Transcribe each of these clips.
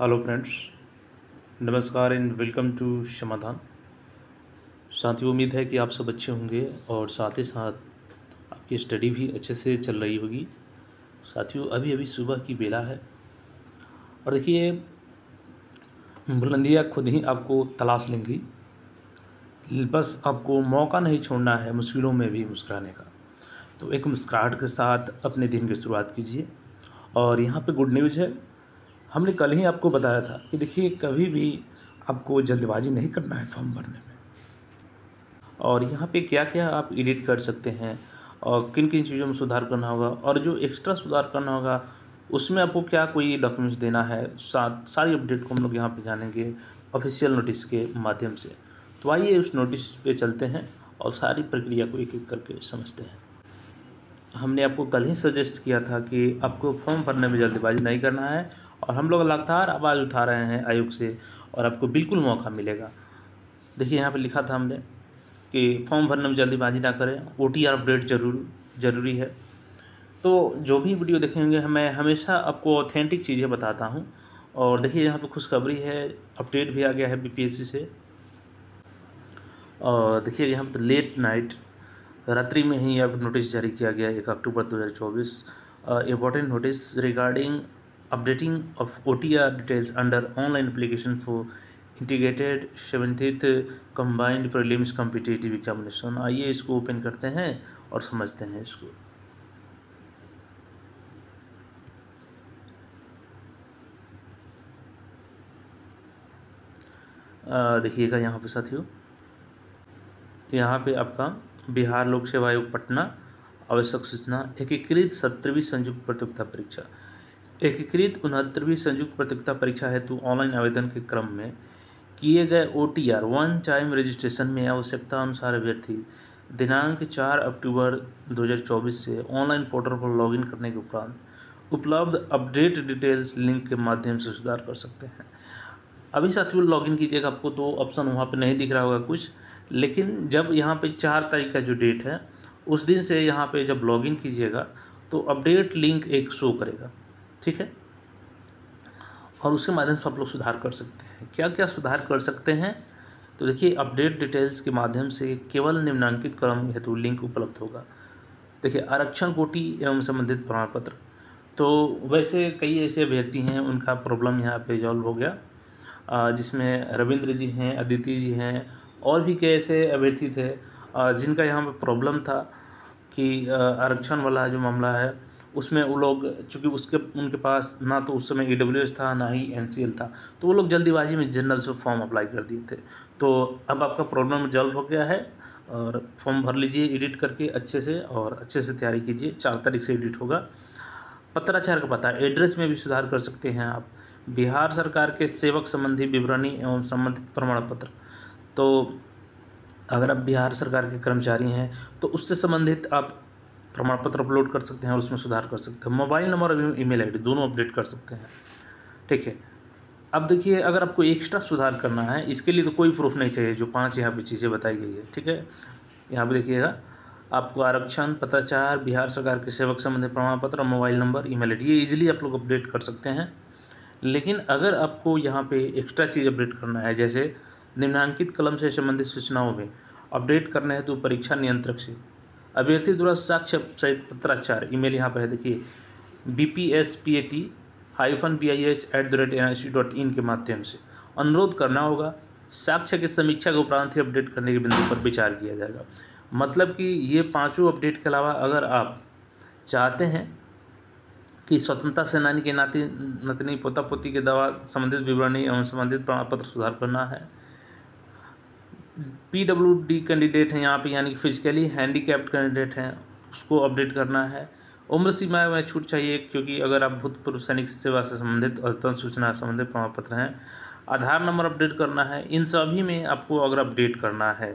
hello friends नमस्कार and welcome to Samadhan साथियों उम्मीद है कि आप सब अच्छे होंगे और साथ ही साथ आपकी स्टडी भी अच्छे से चल रही होगी साथियों अभी अभी सुबह की बेला है और देखिए बुलंदियाँ खुद ही आपको तलाश लेंगी बस आपको मौका नहीं छोड़ना है मुश्किलों में भी मुस्कराने का तो एक मुस्कुराहट के साथ अपने दिन की शुरुआत कीजिए और यहाँ पे गुड न्यूज़ है हमने कल ही आपको बताया था कि देखिए कभी भी आपको जल्दबाजी नहीं करना है फॉर्म भरने में और यहाँ पे क्या क्या आप एडिट कर सकते हैं और किन किन चीज़ों में सुधार करना होगा और जो एक्स्ट्रा सुधार करना होगा उसमें आपको क्या कोई डॉक्यूमेंट्स देना है साथ सारी अपडेट को हम लोग यहाँ पर जानेंगे ऑफिशियल नोटिस के माध्यम से तो आइए उस नोटिस पे चलते हैं और सारी प्रक्रिया को एक एक करके समझते हैं हमने आपको कल ही सजेस्ट किया था कि आपको फॉर्म भरने में जल्दबाजी नहीं करना है और हम लोग लगातार आवाज़ उठा रहे हैं आयोग से और आपको बिल्कुल मौका मिलेगा देखिए यहाँ पर लिखा था हमने कि फॉर्म भरने में जल्दीबाजी ना करें ओ टी आर अपडेट जरूर ज़रूरी है तो जो भी वीडियो देखेंगे मैं हमेशा आपको ऑथेंटिक चीज़ें बताता हूँ और देखिए यहाँ पे खुशखबरी है अपडेट भी आ गया है बीपीएससी से और देखिए यहाँ पर तो लेट नाइट रात्रि में ही अब नोटिस जारी किया गया एक अक्टूबर दो हज़ार चौबीस important notice regarding updating of OTR details under online application for integrated seventieth combined prelims competitive examination आइए इसको ओपन करते हैं और समझते हैं इसको देखिएगा यहाँ पे साथियों यहाँ पे आपका बिहार लोक सेवा आयोग पटना आवश्यक सूचना एकीकृत सत्रहवीं संयुक्त प्रतियोगिता परीक्षा एकीकृत उनहत्तरवीं संयुक्त प्रतियोगिता परीक्षा हेतु ऑनलाइन आवेदन के क्रम में किए गए O T R one time registration में आवश्यकता अनुसार अभ्यर्थी दिनांक चार अक्टूबर 2024 से ऑनलाइन पोर्टल पर लॉगिन करने के उपरांत उपलब्ध अपडेट डिटेल्स लिंक के माध्यम से सुधार कर सकते हैं अभी साथियों लॉगिन कीजिएगा आपको तो ऑप्शन वहाँ पे नहीं दिख रहा होगा कुछ लेकिन जब यहाँ पे चार तारीख का जो डेट है उस दिन से यहाँ पे जब लॉगिन कीजिएगा तो अपडेट लिंक एक शो करेगा ठीक है और उसके माध्यम से आप लोग सुधार कर सकते हैं क्या क्या सुधार कर सकते हैं तो देखिए अपडेट डिटेल्स के माध्यम से केवल निम्नांकित क्रम हेतु लिंक उपलब्ध होगा देखिए आरक्षण कोटि एवं संबंधित प्रमाण पत्र तो वैसे कई ऐसे अभ्यर्थी हैं उनका प्रॉब्लम यहाँ पे रिजॉल्व हो गया जिसमें रविंद्र जी हैं अदिति जी हैं और भी कई ऐसे अभ्यर्थी थे जिनका यहाँ पर प्रॉब्लम था कि आरक्षण वाला जो मामला है उसमें वो लोग चूँकि उसके उनके पास ना तो उस समय ई था ना ही एन था तो वो लोग जल्दीबाजी में जनरल से फॉर्म अप्लाई कर दिए थे तो अब आपका प्रॉब्लम रिजॉल्व हो गया है और फॉर्म भर लीजिए एडिट करके अच्छे से और अच्छे से तैयारी कीजिए चार तारीख से एडिट होगा पत्राचार का पता एड्रेस में भी सुधार कर सकते हैं आप बिहार सरकार के सेवक संबंधी विवरणी एवं संबंधित प्रमाण पत्र तो अगर आप बिहार सरकार के कर्मचारी हैं तो उससे संबंधित आप प्रमाण पत्र अपलोड कर सकते हैं और उसमें सुधार कर सकते हैं मोबाइल नंबर और ईमेल आईडी दोनों अपडेट कर सकते हैं ठीक है अब देखिए अगर आपको एक्स्ट्रा सुधार करना है इसके लिए तो कोई प्रूफ नहीं चाहिए जो पांच यहाँ पे चीज़ें बताई गई है ठीक है यहाँ पर देखिएगा आपको आरक्षण पत्राचार बिहार सरकार के सेवक संबंधित प्रमाण पत्र और मोबाइल नंबर ई मेल ये इजीली आप लोग अपडेट कर सकते हैं लेकिन अगर आपको यहाँ पे एक्स्ट्रा चीज़ अपडेट करना है जैसे निम्नांकित कलम से संबंधित सूचनाओं में अपडेट करना है तो परीक्षा नियंत्रक से अभ्यर्थी द्वारा साक्ष्य सहित पत्राचार ईमेल यहाँ पर है देखिए B P S P A T hyphen B I H at the rate N I C dot in के माध्यम से अनुरोध करना होगा साक्ष्य की समीक्षा के उपरांत ही अपडेट करने के बिंदु पर विचार किया जाएगा मतलब कि ये पांचों अपडेट के अलावा अगर आप चाहते हैं कि स्वतंत्रता सेनानी के नाती नतनी पोता पोती के दवा संबंधित विवरणी एवं संबंधित प्रमाण पत्र सुधार करना है पी डब्ल्यू डी कैंडिडेट हैं यहाँ पे यानी कि फिजिकली हैंडीकैप्ड कैंडिडेट हैं उसको अपडेट करना है उम्र सीमा में छूट चाहिए क्योंकि अगर आप भूतपूर्व सैनिक सेवा से संबंधित अद्यतन सूचना संबंधित प्रमाण पत्र हैं आधार नंबर अपडेट करना है इन सभी में आपको अगर अपडेट करना है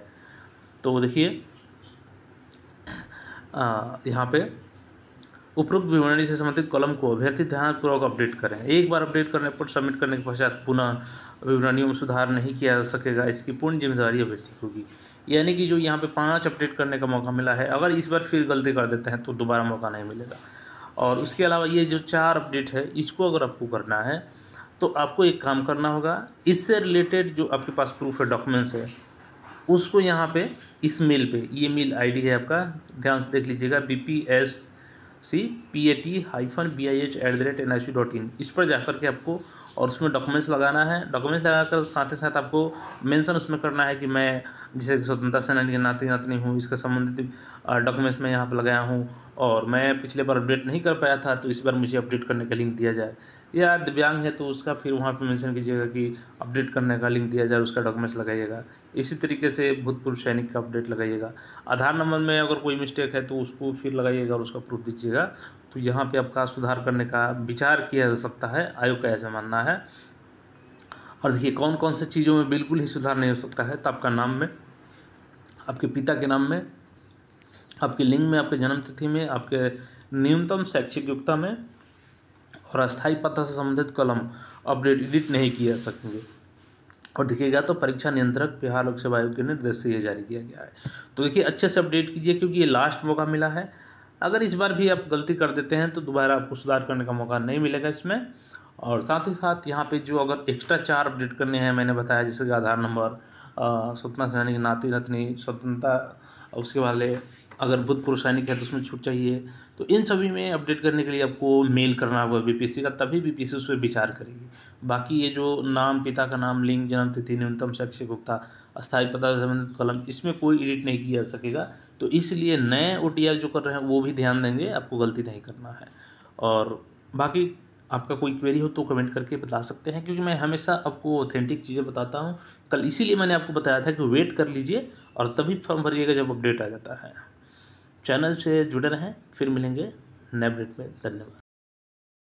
तो देखिए यहाँ पे उपरोक्त विवरणी से संबंधित कॉलम को अभ्यर्थी ध्यानपूर्वक अपडेट करें एक बार अपडेट करने पर सबमिट करने के पश्चात पुनः विवरणियों में सुधार नहीं किया जा सकेगा इसकी पूर्ण जिम्मेदारी अभ्यर्थी होगी यानी कि जो यहाँ पे पांच अपडेट करने का मौका मिला है अगर इस बार फिर गलती कर देते हैं तो दोबारा मौका नहीं मिलेगा और उसके अलावा ये जो चार अपडेट है इसको अगर आपको करना है तो आपको एक काम करना होगा इससे रिलेटेड जो आपके पास प्रूफ है डॉक्यूमेंट्स है उसको यहाँ पे इस मेल पे ये मेल आईडी है आपका ध्यान से देख लीजिएगा B P S C P A T hyphen B I H at the rate N I C dot in इस पर जाकर के आपको और उसमें डॉक्यूमेंट्स लगाना है डॉक्यूमेंट्स लगाकर साथ ही साथ आपको मेंशन उसमें करना है कि मैं जैसे स्वतंत्रता सेनानी के नाते नातनी हूँ इसका संबंधित डॉक्यूमेंट्स मैं यहाँ पर लगाया हूँ और मैं पिछले बार अपडेट नहीं कर पाया था तो इस बार मुझे अपडेट करने का लिंक दिया जाए या दिव्यांग है तो उसका फिर वहाँ पे मेंशन कीजिएगा कि अपडेट करने का लिंक दिया जाए उसका डॉक्यूमेंट्स लगाइएगा इसी तरीके से भूतपूर्व सैनिक का अपडेट लगाइएगा आधार नंबर में अगर कोई मिस्टेक है तो उसको फिर लगाइएगा और उसका प्रूफ दीजिएगा तो यहाँ पर आपका सुधार करने का विचार किया जा सकता है आयोग का ऐसा मानना है और देखिए कौन कौन से चीज़ों में बिल्कुल ही सुधार नहीं हो सकता है तो आपका नाम में आपके पिता के नाम में आपके लिंग में आपके जन्मतिथि में आपके न्यूनतम शैक्षिक योग्यता में और अस्थाई पता से संबंधित कलम अपडेट एडिट नहीं किया सकेंगे और देखिएगा तो परीक्षा नियंत्रक बिहार लोक सेवा आयोग के निर्देश से यह जारी किया गया है तो देखिए अच्छे से अपडेट कीजिए क्योंकि ये लास्ट मौका मिला है अगर इस बार भी आप गलती कर देते हैं तो दोबारा आपको सुधार करने का मौका नहीं मिलेगा इसमें और साथ ही साथ यहाँ पे जो अगर एक्स्ट्रा चार अपडेट करने हैं मैंने बताया जैसे कि आधार नंबर स्वतना सेनानी नाती नतनी स्वतंत्रता और उसके बाद अगर बुद्ध पुरुष सैनिक है तो उसमें छूट चाहिए तो इन सभी में अपडेट करने के लिए आपको मेल करना होगा बीपीएससी का तभी बीपीएससी उस पर विचार करेगी बाकी ये जो नाम पिता का नाम लिंग जन्म तिथि न्यूनतम शैक्षिक गुप्ता अस्थायी पता संबंधित कलम इसमें कोई एडिट नहीं किया जा सकेगा तो इसलिए नए ओ जो कर रहे हैं वो भी ध्यान देंगे आपको गलती नहीं करना है और बाकी आपका कोई क्वेरी हो तो कमेंट करके बता सकते हैं क्योंकि मैं हमेशा आपको ऑथेंटिक चीज़ें बताता हूँ कल इसीलिए मैंने आपको बताया था कि वेट कर लीजिए और तभी फॉर्म भरिएगा जब अपडेट आ जाता है चैनल से जुड़े रहें फिर मिलेंगे नए अपडेट में धन्यवाद